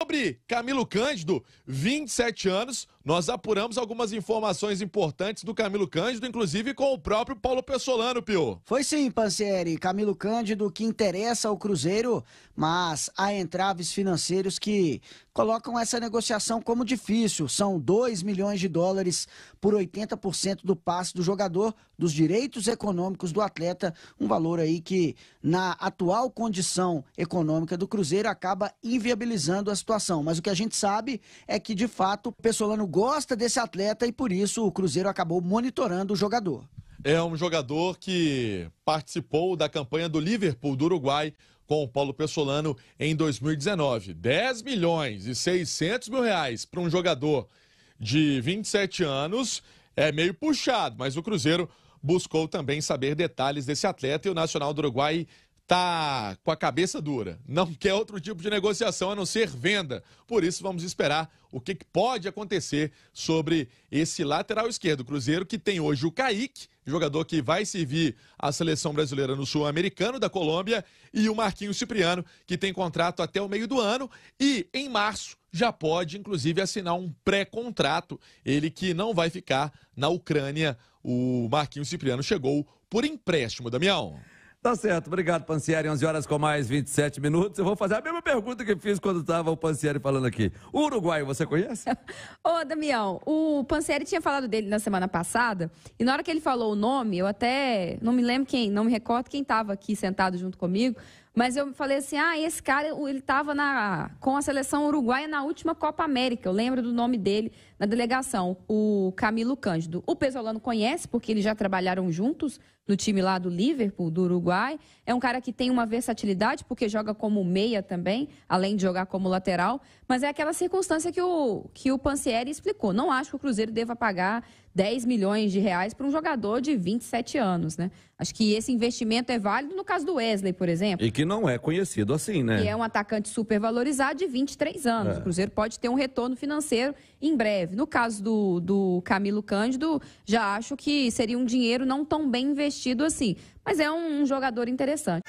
Sobre Camilo Cândido, 27 anos, nós apuramos algumas informações importantes do Camilo Cândido, inclusive com o próprio Paulo Pessolano, Pio. Foi sim, Pancieri. Camilo Cândido que interessa ao Cruzeiro, mas há entraves financeiros que colocam essa negociação como difícil. São 2 milhões de dólares por 80% do passe do jogador, dos direitos econômicos do atleta, um valor aí que, na atual condição econômica do Cruzeiro, acaba inviabilizando a situação. Mas o que a gente sabe é que, de fato, o Pessolano gosta desse atleta e por isso o Cruzeiro acabou monitorando o jogador. É um jogador que participou da campanha do Liverpool do Uruguai com o Paulo Pessolano em 2019. 10 milhões e 600 mil reais para um jogador de 27 anos é meio puxado, mas o Cruzeiro buscou também saber detalhes desse atleta e o Nacional do Uruguai tá com a cabeça dura, não quer outro tipo de negociação a não ser venda. Por isso, vamos esperar o que pode acontecer sobre esse lateral esquerdo. Cruzeiro que tem hoje o Kaique, jogador que vai servir a seleção brasileira no Sul-Americano da Colômbia, e o Marquinhos Cipriano, que tem contrato até o meio do ano e em março já pode, inclusive, assinar um pré-contrato. Ele que não vai ficar na Ucrânia. O Marquinhos Cipriano chegou por empréstimo, Damião. Tá certo, obrigado, Pancieri. 11 horas com mais 27 minutos. Eu vou fazer a mesma pergunta que fiz quando estava o Pancieri falando aqui. O Uruguai, você conhece? Ô, Damião, o Pancieri tinha falado dele na semana passada, e na hora que ele falou o nome, eu até não me lembro quem, não me recordo quem estava aqui sentado junto comigo, mas eu falei assim: ah, esse cara, ele estava com a seleção uruguaia na última Copa América. Eu lembro do nome dele na delegação, o Camilo Cândido. O Pesolano conhece, porque eles já trabalharam juntos no time lá do Liverpool, do Uruguai. É um cara que tem uma versatilidade, porque joga como meia também, além de jogar como lateral. Mas é aquela circunstância que o, que o Pancieri explicou. Não acho que o Cruzeiro deva pagar 10 milhões de reais para um jogador de 27 anos, né? Acho que esse investimento é válido no caso do Wesley, por exemplo. E que não é conhecido assim, né? E é um atacante super valorizado de 23 anos. É. O Cruzeiro pode ter um retorno financeiro em breve. No caso do, do Camilo Cândido, já acho que seria um dinheiro não tão bem investido assim. Mas é um, um jogador interessante.